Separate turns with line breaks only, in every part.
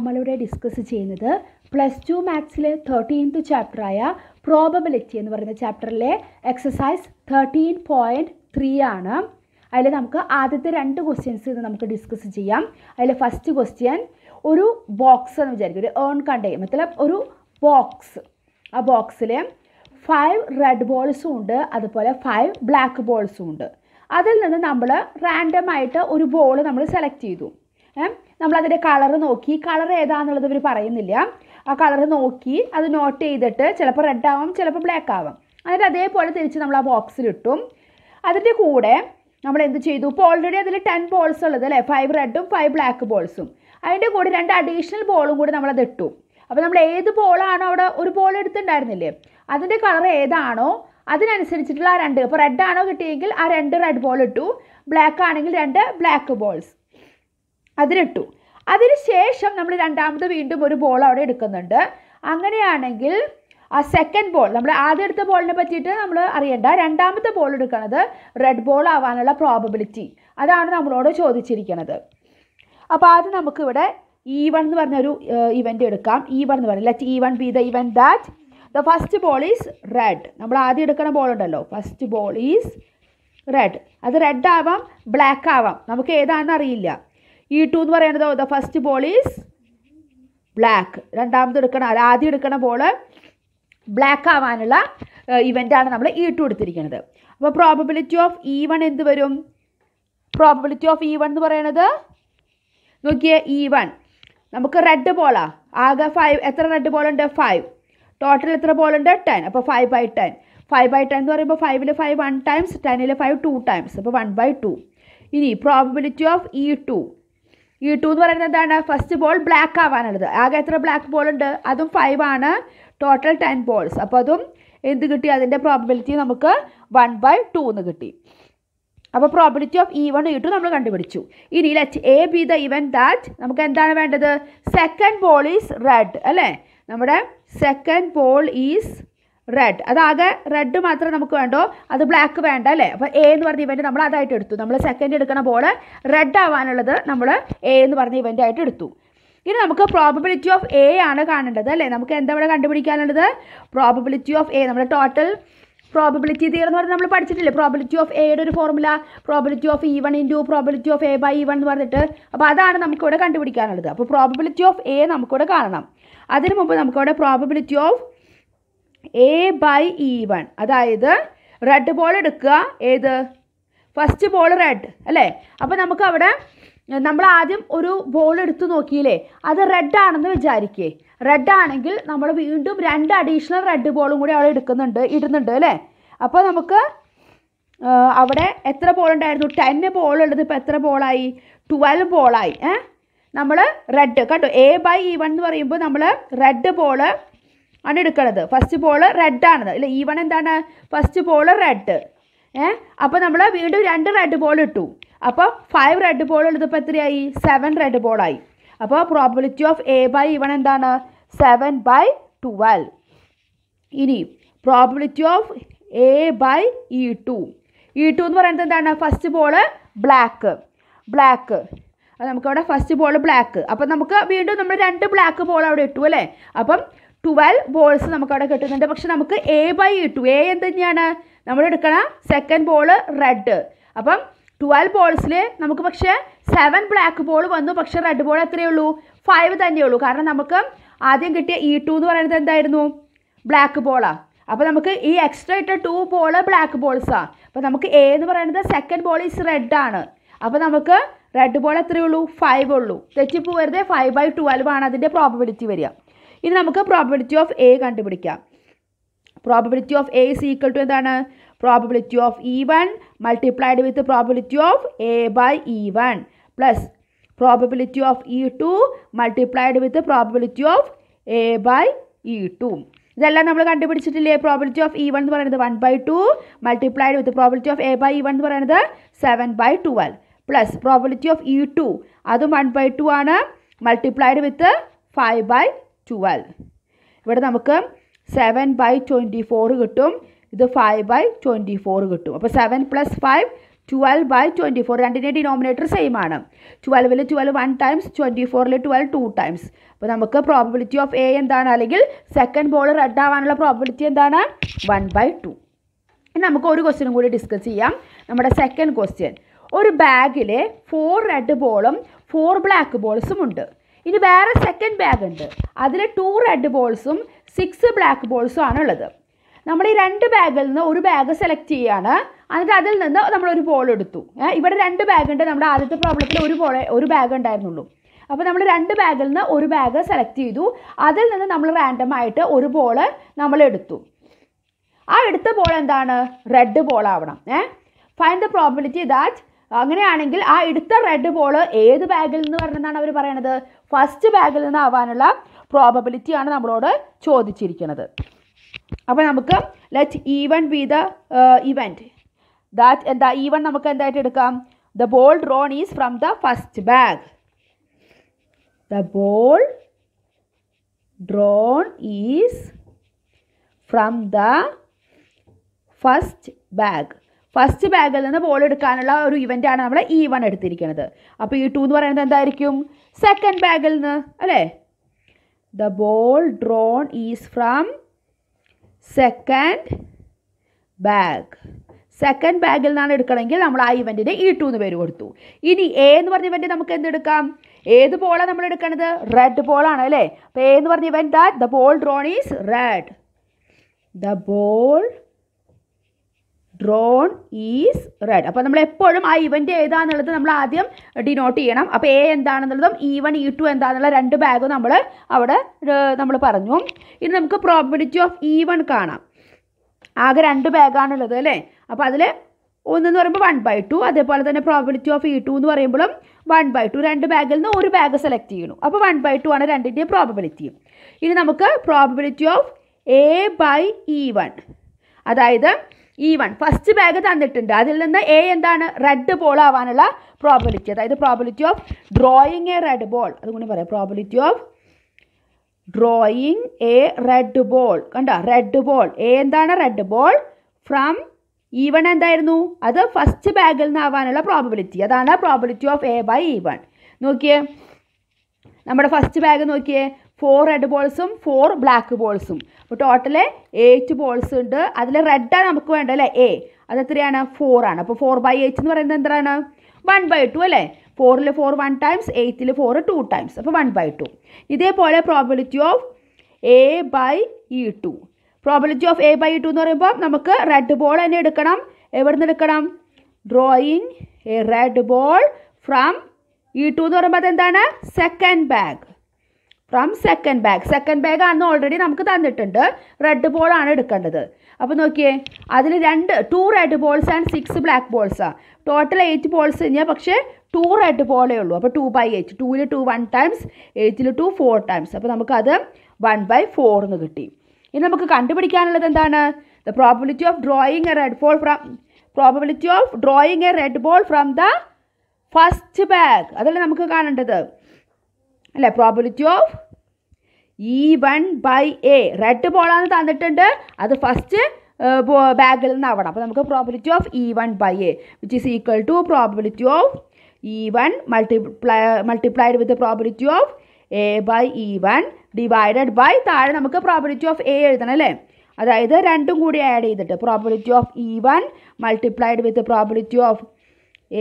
നമ്മളിവിടെ ഡിസ്കസ് ചെയ്യുന്നത് plus two മാത്സിലെ തേർട്ടീൻത്ത് ആയ പ്രോബബിലിറ്റി എന്ന് പറയുന്ന ചാപ്റ്ററിലെ എക്സസൈസ് തേർട്ടീൻ പോയിൻറ്റ് ത്രീ ആണ് അതിൽ നമുക്ക് ആദ്യത്തെ രണ്ട് ക്വസ്റ്റ്യൻസ് ഇന്ന് നമുക്ക് ഡിസ്കസ് ചെയ്യാം അതിൽ ഫസ്റ്റ് ക്വസ്റ്റ്യൻ ഒരു ബോക്സ് എന്ന് വിചാരിക്കും ഒരു ഏൺ കണ്ടെയ്ൻ മത്തലബ് ഒരു ബോക്സ് ആ ബോക്സിൽ ഫൈവ് റെഡ് ബോൾസും ഉണ്ട് അതുപോലെ ഫൈവ് ബ്ലാക്ക് ബോൾസും ഉണ്ട് അതിൽ നിന്ന് നമ്മൾ റാൻഡമായിട്ട് ഒരു ബോൾ നമ്മൾ സെലക്ട് ചെയ്തു നമ്മളതിൻ്റെ കളറ് നോക്കി കളർ ഏതാന്നുള്ളത് ഇവർ പറയുന്നില്ല ആ കളർ നോക്കി അത് നോട്ട് ചെയ്തിട്ട് ചിലപ്പോൾ റെഡ് ആവാം ചിലപ്പോൾ ബ്ലാക്ക് ആവാം എന്നിട്ട് അതേപോലെ തിരിച്ച് നമ്മൾ ആ ബോക്സിലിട്ടും അതിൻ്റെ കൂടെ നമ്മൾ എന്ത് ചെയ്തു ഇപ്പോൾ ഓൾറെഡി അതിൽ ടെൻ ബോൾസ് ഉള്ളത് അല്ലേ ഫൈവ് റെഡും ഫൈവ് ബ്ലാക്ക് ബോൾസും അതിൻ്റെ കൂടെ രണ്ട് അഡീഷണൽ ബോളും കൂടി നമ്മളത് ഇട്ടു അപ്പോൾ നമ്മൾ ഏത് ബോളാണോ അവിടെ ഒരു ബോൾ എടുത്തിട്ടുണ്ടായിരുന്നില്ലേ അതിൻ്റെ കളർ ഏതാണോ അതിനനുസരിച്ചിട്ടുള്ള ആ രണ്ട് ഇപ്പോൾ റെഡ് ആണോ കിട്ടിയെങ്കിൽ ആ രണ്ട് റെഡ് ബോൾ ഇട്ടു ബ്ലാക്ക് ആണെങ്കിൽ രണ്ട് ബ്ലാക്ക് ബോൾസ് അതിലിട്ടു അതിനുശേഷം നമ്മൾ രണ്ടാമത് വീണ്ടും ഒരു ബോൾ അവിടെ എടുക്കുന്നുണ്ട് അങ്ങനെയാണെങ്കിൽ ആ സെക്കൻഡ് ബോൾ നമ്മൾ ആദ്യം എടുത്ത ബോളിനെ പറ്റിയിട്ട് നമ്മൾ അറിയണ്ട രണ്ടാമത്തെ ബോൾ എടുക്കുന്നത് റെഡ് ബോൾ ആവാനുള്ള പ്രോബബിലിറ്റി അതാണ് നമ്മളോട് ചോദിച്ചിരിക്കുന്നത് അപ്പോൾ ആദ്യം നമുക്കിവിടെ ഇ e വൺ എന്ന് പറഞ്ഞൊരു ഇവൻ്റ് എടുക്കാം ഇ e വൺ എന്ന് പറഞ്ഞാൽ let E one be the event that the first ball is red നമ്മൾ ആദ്യം എടുക്കുന്ന ബോൾ ഉണ്ടല്ലോ ഫസ്റ്റ് ബോൾ ഈസ് റെഡ് അത് റെഡ് ആവാം ബ്ലാക്ക് ആവാം നമുക്ക് ഏതാണെന്ന് അറിയില്ല ഈ ടു എന്ന് പറയുന്നത് the first ball is black രണ്ടാമത് എടുക്കണ ആദ്യം എടുക്കണ ബോൾ ബ്ലാക്ക് ആവാനുള്ള ഇവൻ്റാണ് നമ്മൾ ഈ ടു എടുത്തിരിക്കുന്നത് അപ്പോൾ പ്രോബബിലിറ്റി ഓഫ് ഇ വൺ എന്ത് വരും പ്രോബബിലിറ്റി ഓഫ് ഇ വൺ എന്ന് പറയണത് നോക്കിയേ ഇ വൺ നമുക്ക് റെഡ് ബോളാ ആകെ ഫൈവ് എത്ര റെഡ് ബോളുണ്ട് ഫൈവ് ടോട്ടൽ എത്ര ബോളുണ്ട് ടെൻ അപ്പോൾ five by ten five by ten എന്ന് പറയുമ്പോൾ ഫൈവിൽ ഫൈവ് വൺ ടൈംസ് ടെന്നിൽ ഫൈവ് ടു ടൈംസ് അപ്പോൾ വൺ ബൈ ടു ഇനി probability of E two E two എന്ന് പറയുന്നത് എന്താണ് ഫസ്റ്റ് ബോൾ ബ്ലാക്ക് ആവാനുള്ളത് ആകെ എത്ര ബ്ലാക്ക് ബോൾ ഉണ്ട് അതും ഫൈവ് ആണ് ടോട്ടൽ ടെൻ ബോൾസ് അപ്പോൾ അതും എന്ത് കിട്ടി അതിൻ്റെ പ്രോബിലിറ്റി നമുക്ക് വൺ ബൈ ടു എന്ന് കിട്ടി അപ്പോൾ probability of E one E two നമ്മൾ കണ്ടുപിടിച്ചു ഇനി let A be the event that നമുക്ക് എന്താണ് വേണ്ടത് സെക്കൻഡ് ബോൾ ഈസ് റെഡ് അല്ലേ നമ്മുടെ സെക്കൻഡ് ബോൾ ഈസ് റെഡ് അതാകെ റെഡ് മാത്രമേ നമുക്ക് വേണ്ടോ അത് ബ്ലാക്ക് വേണ്ട അല്ലേ അപ്പോൾ എ എന്ന് പറഞ്ഞ ഇവൻറ്റ് നമ്മൾ അതായിട്ട് എടുത്തു നമ്മൾ സെക്കൻഡ് എടുക്കണ ബോൾ റെഡ് ആവാനുള്ളത് നമ്മൾ എ എന്ന് പറഞ്ഞ ഇവൻ്റ് ആയിട്ട് എടുത്തു ഇനി നമുക്ക് പ്രോബബിലിറ്റി ഓഫ് എ ആണ് കാണേണ്ടത് അല്ലേ നമുക്ക് എന്താ ഇവിടെ കണ്ടുപിടിക്കാനുള്ളത് പ്രോബബിലിറ്റി ഓഫ് എ നമ്മൾ ടോട്ടൽ പ്രോബിലിറ്റി തീർ എന്ന് പറഞ്ഞാൽ നമ്മൾ പഠിച്ചിട്ടില്ലേ പ്രോബിലിറ്റി ഓഫ് എയുടെ ഒരു formula probability of E one into probability of A by E one എന്ന് പറഞ്ഞിട്ട് അപ്പോൾ അതാണ് നമുക്കിവിടെ കണ്ടുപിടിക്കാനുള്ളത് അപ്പോൾ പ്രോബിലിറ്റി ഓഫ് എ നമുക്കിവിടെ കാണണം അതിനു മുമ്പ് നമുക്കിവിടെ probability of A by E one അതായത് റെഡ് ബോൾ എടുക്കുക ഏത് ഫസ്റ്റ് ബോൾ റെഡ് അല്ലേ അപ്പോൾ നമുക്ക് അവിടെ നമ്മൾ ആദ്യം ഒരു ബോൾ എടുത്തു നോക്കിയില്ലേ അത് റെഡ് ആണെന്ന് വിചാരിക്കേ റെഡ് ആണെങ്കിൽ നമ്മൾ വീണ്ടും രണ്ട് അഡീഷണൽ റെഡ് ബോളും കൂടി അവിടെ എടുക്കുന്നുണ്ട് ഇടുന്നുണ്ട് അല്ലേ അപ്പോൾ നമുക്ക് അവിടെ എത്ര ബോൾ ഉണ്ടായിരുന്നു ടെൻ ബോൾ ഉള്ളത് ഇപ്പോൾ എത്ര ബോളായി ട്വൽവ് ബോളായി ഏ നമ്മൾ റെഡ് കണ്ടോ എ ബൈ ഇ വൺ എന്ന് പറയുമ്പോൾ നമ്മൾ റെഡ് ബോള് ആണ് എടുക്കുന്നത് ഫസ്റ്റ് പോള് ബോൾ റെഡാണ് ഇല്ല ഈവൺ എന്താണ് ഫസ്റ്റ് പോള് റെഡ് ഏ അപ്പോൾ നമ്മൾ വീണ്ടും രണ്ട് റെഡ് ബോൾ ഇട്ടു അപ്പോൾ ഫൈവ് റെഡ് ബോൾ എടുത്തപ്പോൾ എത്രയായി സെവൻ റെഡ് ബോളായി അപ്പോൾ probability of A by E one എന്താണ് സെവൻ ബൈ ട്വൽവ് ഇനി probability of A by E two E two എന്ന് പറയുന്നത് എന്താണ് ഫസ്റ്റ് ബോൾ ബ്ലാക്ക് ബ്ലാക്ക് നമുക്കവിടെ ഫസ്റ്റ് ബോൾ ബ്ലാക്ക് അപ്പം നമുക്ക് വീണ്ടും നമ്മൾ രണ്ട് ബ്ലാക്ക് ബോൾ അവിടെ ഇട്ടു അല്ലേ അപ്പം ട്വൽവ് ബോൾസ് നമുക്ക് അവിടെ കിട്ടുന്നുണ്ട് പക്ഷെ നമുക്ക് എ ബൈ കിട്ടും എ എന്ത് തന്നെയാണ് നമ്മൾ എടുക്കണ സെക്കൻഡ് ബോൾ റെഡ് അപ്പം ട്വൽവ് ബോൾസിൽ നമുക്ക് പക്ഷേ സെവൻ ബ്ലാക്ക് ബോൾ വന്നു പക്ഷേ റെഡ് ബോൾ എത്രയേ ഉള്ളൂ ഫൈവ് തന്നെ ഉള്ളൂ കാരണം നമുക്ക് ആദ്യം കിട്ടിയ ഇ e ടു എന്ന് പറയുന്നത് എന്തായിരുന്നു ബ്ലാക്ക് ബോളാണ് അപ്പോൾ നമുക്ക് ഈ എക്സ്ട്രാ ഇട്ട ടു ബോൾ ബ്ലാക്ക് ബോൾസാണ് അപ്പോൾ നമുക്ക് എ എന്ന് പറയുന്നത് സെക്കൻഡ് ബോൾ ഈസ് റെഡ് ആണ് അപ്പോൾ നമുക്ക് റെഡ് ബോൾ എത്രയേ ഉള്ളൂ ഫൈവ് ഉള്ളൂ തെറ്റിപ്പോവരുത് ഫൈവ് ബൈ ട്വൽവ് ആണ് അതിൻ്റെ പ്രോബിലിറ്റി വരിക ഇനി നമുക്ക് പ്രോബിലിറ്റി ഓഫ് എ കണ്ടുപിടിക്കാം probability of A is equal to എന്താണ് probability of E one multiplied with probability of A by E one plus probability of E two multiplied with probability of A by E two ഇതെല്ലാം നമ്മൾ കണ്ടുപിടിച്ചിട്ടില്ലേ probability of E one എന്ന് പറയുന്നത് one by two multiplied with probability of A by E one എന്ന് പറയുന്നത് seven by twelve plus probability of E to അതും one by two ആണ് multiplied with five by twelve ഇവിടെ നമുക്ക് seven by twenty four കിട്ടും ഇത് five by twenty four കിട്ടും അപ്പോൾ seven plus five twelve by twenty four രണ്ടിൻ്റെ denominator same ആണ് ട്വൽവിൽ ട്വൽവ് വൺ ടൈംസ് ട്വൻറ്റി ഫോറിൽ ട്വൽവ് ടു ടൈംസ് അപ്പോൾ നമുക്ക് പ്രോബിലിറ്റി ഓഫ് എ എന്താണ് അല്ലെങ്കിൽ സെക്കൻഡ് ബോൾ റെഡ് ആവാനുള്ള പ്രോബിലിറ്റി എന്താണ് വൺ ബൈ ടു നമുക്ക് ഒരു ക്വസ്റ്റ്യനും കൂടി ഡിസ്കസ് ചെയ്യാം നമ്മുടെ സെക്കൻഡ് ക്വസ്റ്റ്യൻ ഒരു ബാഗിൽ ഫോർ റെഡ് ബോളും ഫോർ ബ്ലാക്ക് ബോൾസും ഉണ്ട് ഇനി വേറെ സെക്കൻഡ് ബാഗ് ഉണ്ട് അതിൽ ടു റെഡ് ബോൾസും സിക്സ് ബ്ലാക്ക് ബോൾസും ആണ് ഉള്ളത് നമ്മൾ ഈ രണ്ട് ബാഗിൽ നിന്ന് ഒരു ബാഗ് സെലക്ട് ചെയ്യുകയാണ് എന്നിട്ട് അതിൽ നിന്ന് നമ്മൾ ഒരു ബോൾ എടുത്തു ഇവിടെ രണ്ട് ബാഗ് ഉണ്ട് നമ്മുടെ ആദ്യത്തെ പ്രോബ്ലത്തിൽ ഒരു ബോൾ ഒരു ബാഗ് ഉണ്ടായിരുന്നുള്ളൂ അപ്പോൾ നമ്മൾ രണ്ട് ബാഗിൽ നിന്ന് ഒരു ബാഗ് സെലക്ട് ചെയ്തു അതിൽ നിന്ന് നമ്മൾ റാൻഡം ആയിട്ട് ഒരു ബോൾ നമ്മൾ എടുത്തു ആ എടുത്ത ബോൾ എന്താണ് റെഡ് ബോൾ ആവണം ഏ ഫൈൻഡ് ദ പ്രോബിലിറ്റി ദാറ്റ് അങ്ങനെയാണെങ്കിൽ ആ എടുത്ത റെഡ് ബോൾ ഏത് ബാഗിൽ നിന്ന് വരണമെന്നാണ് അവർ പറയണത് ഫസ്റ്റ് ബാഗിൽ നിന്ന് ആവാനുള്ള ആണ് നമ്മളോട് ചോദിച്ചിരിക്കുന്നത് അപ്പോൾ നമുക്ക് let E one be the event that എന്താ ഈവൻ നമുക്ക് എന്തായിട്ട് എടുക്കാം the ball drawn is from the first bag the ball drawn is from the first bag first ബാഗിൽ നിന്ന് ബോൾ എടുക്കാനുള്ള ഒരു ആണ് നമ്മൾ ഇ e വൺ എടുത്തിരിക്കുന്നത് അപ്പോൾ ഈ e ടു എന്ന് പറയുന്നത് എന്തായിരിക്കും സെക്കൻഡ് ബാഗിൽ നിന്ന് അല്ലേ the ball drawn is from second bag second ബാഗിൽ നിന്നാണ് എടുക്കണമെങ്കിൽ നമ്മൾ ആ ഇവൻറ്റിന് ഇ ടു എന്ന് പേര് കൊടുത്തു ഇനി എ എന്ന് പറഞ്ഞ ഇവൻ്റ് നമുക്ക് എന്തെടുക്കാം ഏത് ബോളാണ് നമ്മൾ എടുക്കണത് റെഡ് ബോളാണ് അല്ലേ അപ്പോൾ എ എന്ന് പറഞ്ഞ event the ball drawn is red the ball drawn is red അപ്പോൾ നമ്മൾ എപ്പോഴും ആ ഇവൻ്റ് ഏതാണെന്നുള്ളത് നമ്മൾ ആദ്യം ഡിനോട്ട് ചെയ്യണം അപ്പോൾ എ എന്താണെന്നുള്ളതും ഇ വൺ ഇ ടു എന്താണെന്നുള്ള രണ്ട് ബാഗ് നമ്മൾ അവിടെ നമ്മൾ പറഞ്ഞു ഇനി നമുക്ക് പ്രോബിലിറ്റി ഓഫ് ഇ വൺ കാണാം ആകെ രണ്ട് ബാഗാണുള്ളത് അല്ലേ അപ്പോൾ അതിൽ ഒന്നെന്ന് പറയുമ്പോൾ വൺ ബൈ ടു അതേപോലെ തന്നെ പ്രോബിലിറ്റി ഓഫ് ഇ ടു എന്ന് പറയുമ്പോഴും വൺ ബൈ ടു രണ്ട് ബാഗിൽ നിന്ന് ഒരു ബാഗ് സെലക്ട് ചെയ്യണം അപ്പോൾ വൺ ബൈ ടു ആണ് രണ്ടിൻ്റെയും പ്രോബിലിറ്റി ഇനി നമുക്ക് probability of A by E one അതായത് ഇ വൺ ഫസ്റ്റ് ബാഗ് തന്നിട്ടുണ്ട് അതിൽ നിന്ന് എ എന്താണ് റെഡ് ബോൾ ആവാനുള്ള പ്രോബിലിറ്റി അതായത് probability of drawing a red ball അതുകൊണ്ട് പറയാം probability of drawing a red ball കണ്ട റെഡ് ബോൾ എ എന്താണ് red ball from E one എന്തായിരുന്നു അത് ഫസ്റ്റ് ബാഗിൽ നിന്ന് ആവാനുള്ള പ്രോബിലിറ്റി അതാണ് probability of A by E one നോക്കിയേ നമ്മുടെ ഫസ്റ്റ് ബാഗ് നോക്കിയേ ഫോർ റെഡ് ബോൾസും ഫോർ ബ്ലാക്ക് ബോൾസും അപ്പോൾ ടോട്ടൽ എയ്റ്റ് ബോൾസ് ഉണ്ട് അതിൽ റെഡാണ് നമുക്ക് വേണ്ടത് അല്ലേ എ അത് എത്രയാണ് ഫോർ ആണ് അപ്പോൾ ഫോർ ബൈ എയ്റ്റ് എന്ന് പറയുന്നത് എന്താണ് വൺ ബൈ ടു അല്ലേ ഫോറിൽ ഫോർ വൺ ടൈംസ് എയ്റ്റിൽ ഫോർ ടു ടൈംസ് അപ്പോൾ വൺ ബൈ ടു ഇതേപോലെ probability of A by E two probability of A by two എന്ന് പറയുമ്പോൾ നമുക്ക് റെഡ് ബോൾ തന്നെ എടുക്കണം എവിടെ നിന്ന് എടുക്കണം drawing a red ball from E two എന്ന് പറയുമ്പോൾ അതെന്താണ് second bag from second bag second bag അന്ന് ഓൾറെഡി നമുക്ക് തന്നിട്ടുണ്ട് റെഡ് ബോൾ ആണ് എടുക്കേണ്ടത് അപ്പോൾ നോക്കിയേ അതിൽ രണ്ട് two red balls and six black ബോൾസാണ് ടോട്ടൽ എയ്റ്റ് ബോൾസ് കഴിഞ്ഞാൽ പക്ഷേ ടു റെഡ് ബോളേ ഉള്ളൂ അപ്പോൾ ടു ബൈ എയ്റ്റ് ടുവിൽ ടു വൺ ടൈംസ് എയ്റ്റിൽ ടു ഫോർ ടൈംസ് അപ്പോൾ നമുക്കത് വൺ ബൈ ഫോർ എന്ന് കിട്ടി ഇനി നമുക്ക് കണ്ടുപിടിക്കാനുള്ളത് എന്താണ് the probability of drawing a red ball from probability of drawing a red ball from the first bag അതല്ലേ നമുക്ക് കാണേണ്ടത് അല്ലെ probability of E one by A red ബോളാണ് തന്നിട്ടുണ്ട് അത് ഫസ്റ്റ് ബാഗിൽ നിന്നാവണം അപ്പോൾ നമുക്ക് probability of E one by A which is equal to probability of E one multiply multiplied with probability of A by E one divided by താഴെ നമുക്ക് probability of A എഴുതണം അല്ലേ അതായത് രണ്ടും കൂടി ആഡ് ചെയ്തിട്ട് probability of E one multiplied with probability of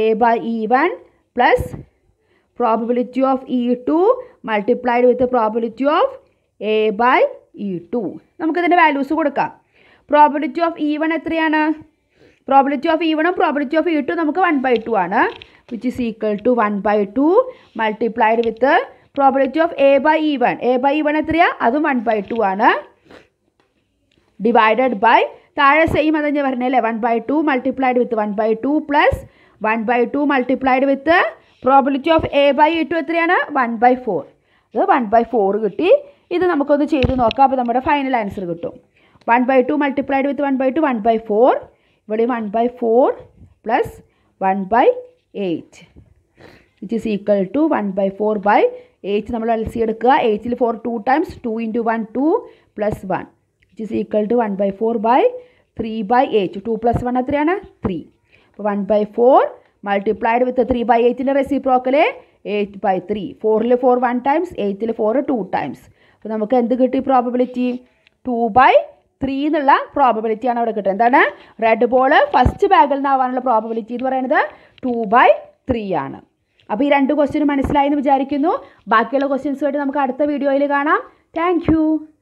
A by E one plus probability of E2 multiplied with the probability of A by E2 നമുക്കിതിൻ്റെ values കൊടുക്കാം പ്രോബിലിറ്റി ഓഫ് ഇ വൺ എത്രയാണ് probability of E വണും probability of E two നമുക്ക് one by two ആണ് which is equal to one by two multiplied with probability of A by E one A by E one എത്രയാണ് അതും one by two ആണ് divided by താഴെ same അതാ ഞാൻ പറഞ്ഞല്ലേ one by two multiplied with one by two plus one by two multiplied with probability of A by E two എത്രയാണ് one by four അത് one by four കിട്ടി ഇത് നമുക്കൊന്ന് ചെയ്ത് നോക്കാം അപ്പോൾ നമ്മുടെ ഫൈനൽ ആൻസർ കിട്ടും one by two multiplied with one by two one by four ഇവിടെ one by four plus one by eight it is equal to one by four by eight നമ്മൾ എൽ സി എടുക്കുക എയ്റ്റിൽ four two times two into one two plus one it is equal to one by four by three by eight two plus one എത്രയാണ് three അപ്പോൾ one by four multiplied with three by എയ്റ്റിൻ്റെ reciprocal eight by three ഫോറിൽ four one times എയ്റ്റിൽ four two times അപ്പോൾ നമുക്ക് എന്ത് കിട്ടി probability to by three എന്നുള്ള പ്രോബബിലിറ്റിയാണ് അവിടെ കിട്ടുന്നത് എന്താണ് റെഡ് ബോൾ ഫസ്റ്റ് ബാഗിൽ നിന്നാവാനുള്ള പ്രോബബിലിറ്റി എന്ന് പറയുന്നത് ടു ബൈ ത്രീ ആണ് അപ്പോൾ ഈ രണ്ട് ക്വസ്റ്റിനും മനസ്സിലായി എന്ന് വിചാരിക്കുന്നു ബാക്കിയുള്ള ക്വസ്റ്റ്യൻസുമായിട്ട് നമുക്ക് അടുത്ത വീഡിയോയിൽ കാണാം താങ്ക്